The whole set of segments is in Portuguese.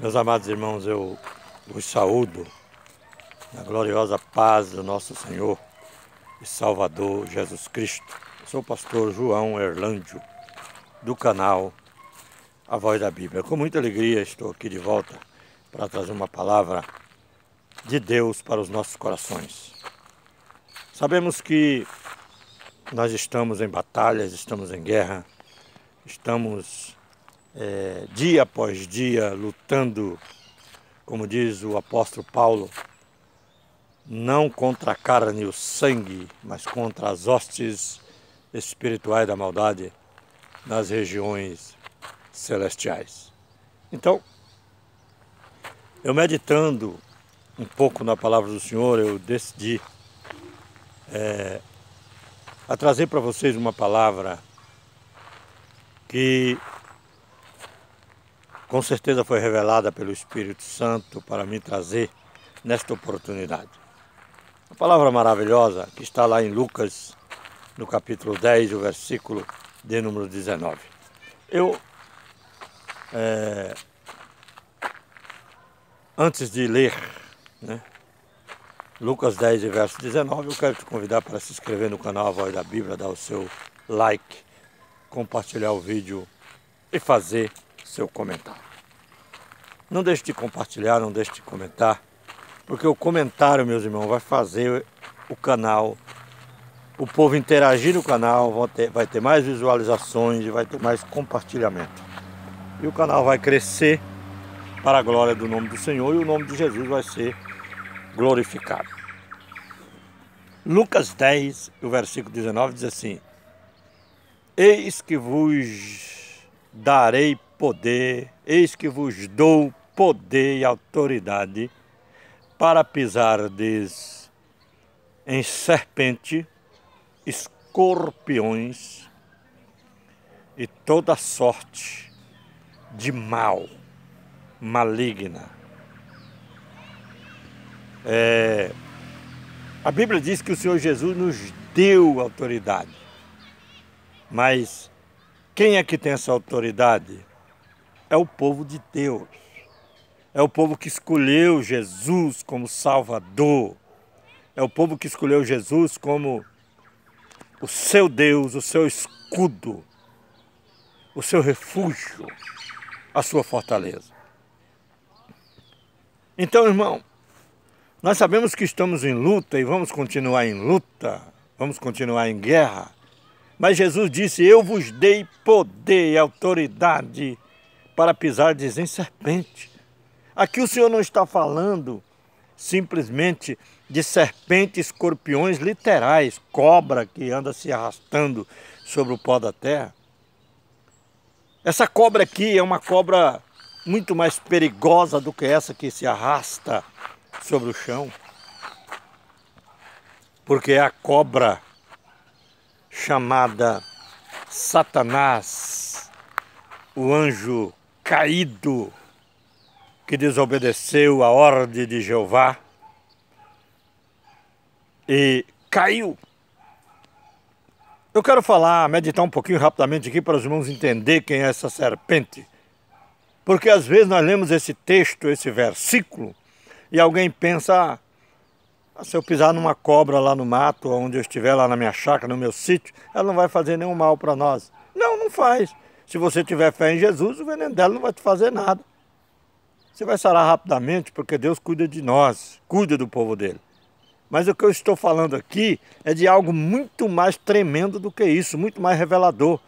Meus amados irmãos, eu os saúdo na gloriosa paz do nosso Senhor e Salvador Jesus Cristo. Sou o pastor João Erlândio, do canal A Voz da Bíblia. Com muita alegria estou aqui de volta para trazer uma palavra de Deus para os nossos corações. Sabemos que nós estamos em batalhas, estamos em guerra, estamos é, dia após dia lutando, como diz o apóstolo Paulo, não contra a carne e o sangue, mas contra as hostes espirituais da maldade nas regiões celestiais. Então, eu meditando um pouco na palavra do Senhor, eu decidi é, a trazer para vocês uma palavra que com certeza foi revelada pelo Espírito Santo para me trazer nesta oportunidade. A palavra maravilhosa que está lá em Lucas, no capítulo 10, o versículo de número 19. Eu, é, antes de ler né, Lucas 10, verso 19, eu quero te convidar para se inscrever no canal A Voz da Bíblia, dar o seu like, compartilhar o vídeo e fazer seu comentário. Não deixe de compartilhar, não deixe de comentar, porque o comentário, meus irmãos, vai fazer o canal, o povo interagir no canal, vai ter, mais visualizações e vai ter mais compartilhamento. E o canal vai crescer para a glória do nome do Senhor e o nome de Jesus vai ser glorificado. Lucas 10, o versículo 19 diz assim: Eis que vos darei poder, eis que vos dou poder e autoridade para pisardes em serpente, escorpiões e toda sorte de mal, maligna. É, a Bíblia diz que o Senhor Jesus nos deu autoridade, mas quem é que tem essa autoridade? é o povo de Deus. É o povo que escolheu Jesus como Salvador. É o povo que escolheu Jesus como o seu Deus, o seu escudo, o seu refúgio, a sua fortaleza. Então, irmão, nós sabemos que estamos em luta e vamos continuar em luta, vamos continuar em guerra. Mas Jesus disse: Eu vos dei poder e autoridade para pisar dizem serpente. Aqui o Senhor não está falando simplesmente de serpentes, escorpiões literais, cobra que anda se arrastando sobre o pó da terra. Essa cobra aqui é uma cobra muito mais perigosa do que essa que se arrasta sobre o chão. Porque é a cobra chamada Satanás, o anjo caído que desobedeceu a ordem de Jeová e caiu. Eu quero falar, meditar um pouquinho rapidamente aqui para os irmãos entender quem é essa serpente. Porque às vezes nós lemos esse texto, esse versículo, e alguém pensa, ah, ah se eu pisar numa cobra lá no mato, onde eu estiver lá na minha chácara, no meu sítio, ela não vai fazer nenhum mal para nós. Não, não faz. Se você tiver fé em Jesus, o veneno dela não vai te fazer nada. Você vai sarar rapidamente, porque Deus cuida de nós, cuida do povo dele. Mas o que eu estou falando aqui é de algo muito mais tremendo do que isso, muito mais revelador.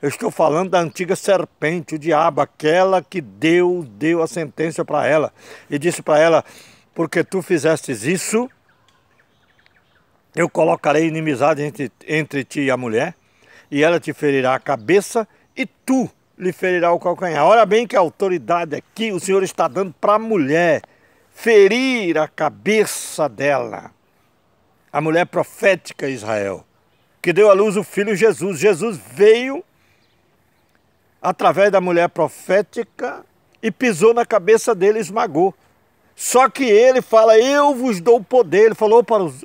Eu estou falando da antiga serpente, o diabo, aquela que Deus deu a sentença para ela e disse para ela: Porque tu fizestes isso, eu colocarei inimizade entre, entre ti e a mulher, e ela te ferirá a cabeça e tu lhe ferirá o calcanhar. Olha bem que autoridade aqui o Senhor está dando para a mulher ferir a cabeça dela. A mulher profética Israel, que deu à luz o filho Jesus. Jesus veio através da mulher profética e pisou na cabeça dele, esmagou. Só que ele fala, eu vos dou poder. Ele falou para os,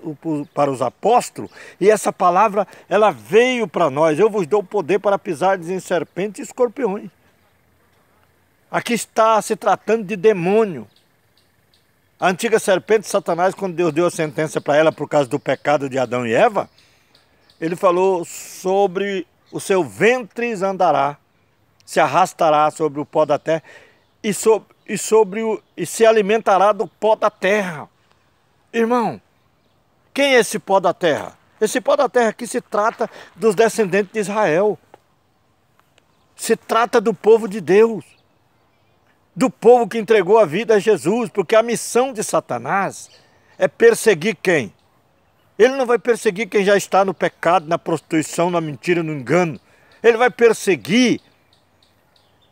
para os apóstolos, e essa palavra ela veio para nós. Eu vos dou poder para pisar em serpentes e escorpiões. Aqui está se tratando de demônio. A antiga serpente, Satanás, quando Deus deu a sentença para ela por causa do pecado de Adão e Eva, ele falou sobre o seu ventre andará, se arrastará sobre o pó da terra e sobre, e sobre o, e se alimentará do pó da terra. Irmão, quem é esse pó da terra? Esse pó da terra aqui se trata dos descendentes de Israel. Se trata do povo de Deus. Do povo que entregou a vida a Jesus, porque a missão de Satanás é perseguir quem? Ele não vai perseguir quem já está no pecado, na prostituição, na mentira, no engano. Ele vai perseguir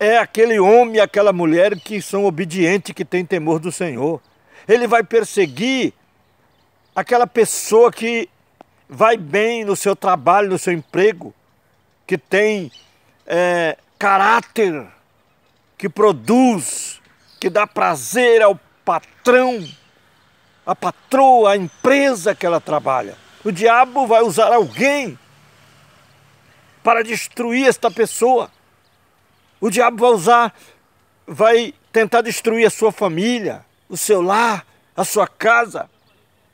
é aquele homem e aquela mulher que são obedientes, que têm temor do Senhor. Ele vai perseguir aquela pessoa que vai bem no seu trabalho, no seu emprego, que tem é, caráter, que produz, que dá prazer ao patrão, à patroa, à empresa que ela trabalha. O diabo vai usar alguém para destruir esta pessoa. O diabo vai usar, vai tentar destruir a sua família, o seu lar, a sua casa,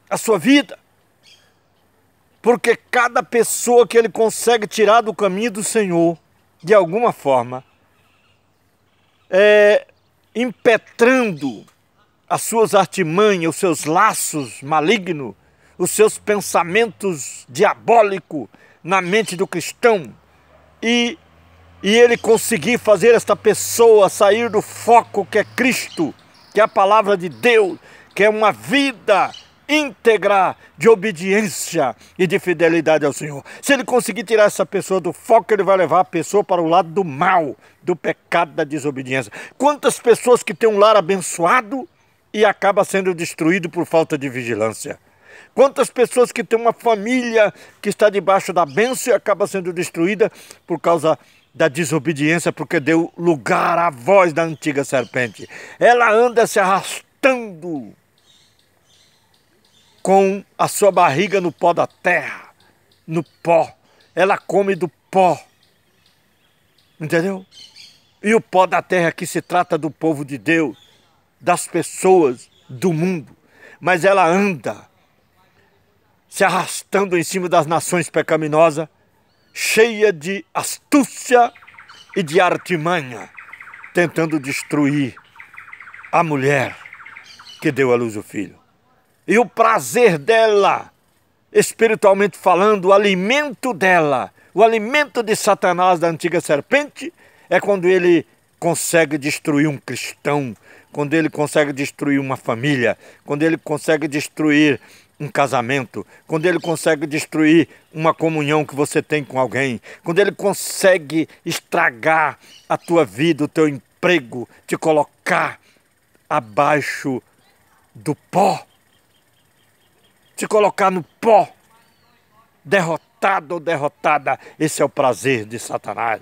a sua vida. Porque cada pessoa que ele consegue tirar do caminho do Senhor, de alguma forma, é, impetrando as suas artimanhas, os seus laços malignos, os seus pensamentos diabólicos na mente do cristão e e ele conseguir fazer esta pessoa sair do foco que é Cristo, que é a palavra de Deus, que é uma vida íntegra de obediência e de fidelidade ao Senhor. Se ele conseguir tirar essa pessoa do foco, ele vai levar a pessoa para o lado do mal, do pecado, da desobediência. Quantas pessoas que têm um lar abençoado e acaba sendo destruído por falta de vigilância. Quantas pessoas que têm uma família que está debaixo da bênção e acaba sendo destruída por causa da desobediência porque deu lugar à voz da antiga serpente. Ela anda se arrastando com a sua barriga no pó da terra, no pó. Ela come do pó. Entendeu? E o pó da terra que se trata do povo de Deus, das pessoas, do mundo. Mas ela anda se arrastando em cima das nações pecaminosas cheia de astúcia e de artimanha, tentando destruir a mulher que deu à luz o filho. E o prazer dela, espiritualmente falando, o alimento dela, o alimento de Satanás, da antiga serpente, é quando ele consegue destruir um cristão, quando ele consegue destruir uma família, quando ele consegue destruir um casamento, quando ele consegue destruir uma comunhão que você tem com alguém, quando ele consegue estragar a tua vida, o teu emprego, te colocar abaixo do pó, te colocar no pó, derrotado ou derrotada, esse é o prazer de Satanás.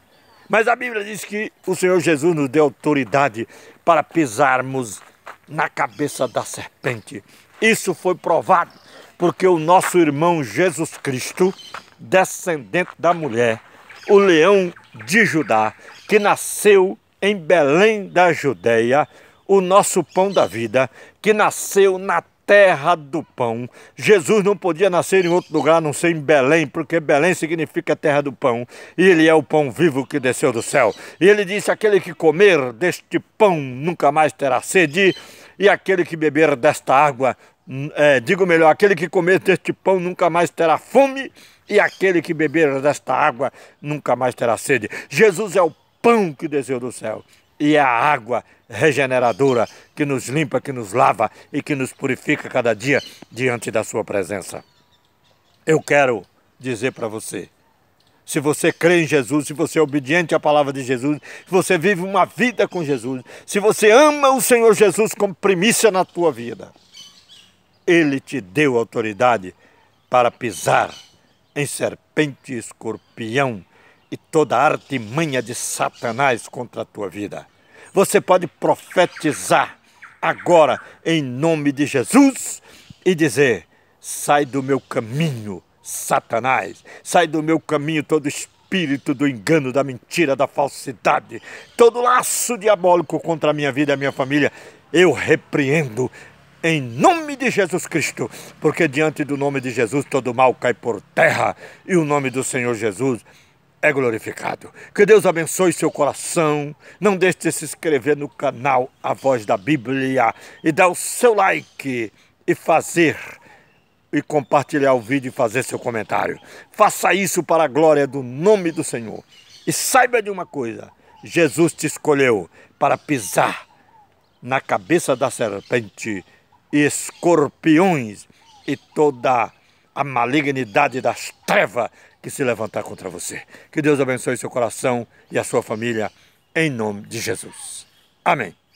Mas a Bíblia diz que o Senhor Jesus nos deu autoridade para pisarmos na cabeça da serpente, isso foi provado porque o nosso irmão Jesus Cristo, descendente da mulher, o leão de Judá, que nasceu em Belém da Judéia, o nosso pão da vida, que nasceu na terra do pão. Jesus não podia nascer em outro lugar, a não ser em Belém, porque Belém significa terra do pão, e ele é o pão vivo que desceu do céu. E ele disse: aquele que comer deste pão nunca mais terá sede e aquele que beber desta água, hum, é, digo melhor, aquele que comer deste pão nunca mais terá fome, e aquele que beber desta água nunca mais terá sede. Jesus é o pão que desceu do céu e é a água regeneradora que nos limpa, que nos lava e que nos purifica cada dia diante da Sua presença. Eu quero dizer para você se você crê em Jesus, se você é obediente à palavra de Jesus, se você vive uma vida com Jesus, se você ama o Senhor Jesus como primícia na tua vida, Ele te deu autoridade para pisar em serpente e escorpião e toda a manha de Satanás contra a tua vida. Você pode profetizar agora em nome de Jesus e dizer: sai do meu caminho Satanás, sai do meu caminho todo espírito do engano, da mentira, da falsidade, todo laço diabólico contra a minha vida e a minha família, eu repreendo em nome de Jesus Cristo, porque diante do nome de Jesus todo mal cai por terra e o nome do Senhor Jesus é glorificado. Que Deus abençoe seu coração. Não deixe de se inscrever no canal A Voz da Bíblia e dar o seu like e fazer e compartilhar o vídeo e fazer seu comentário. Faça isso para a glória do nome do Senhor. E saiba de uma coisa: Jesus te escolheu para pisar na cabeça da serpente, escorpiões e toda a malignidade das trevas que se levantar contra você. Que Deus abençoe seu coração e a sua família, em nome de Jesus. Amém.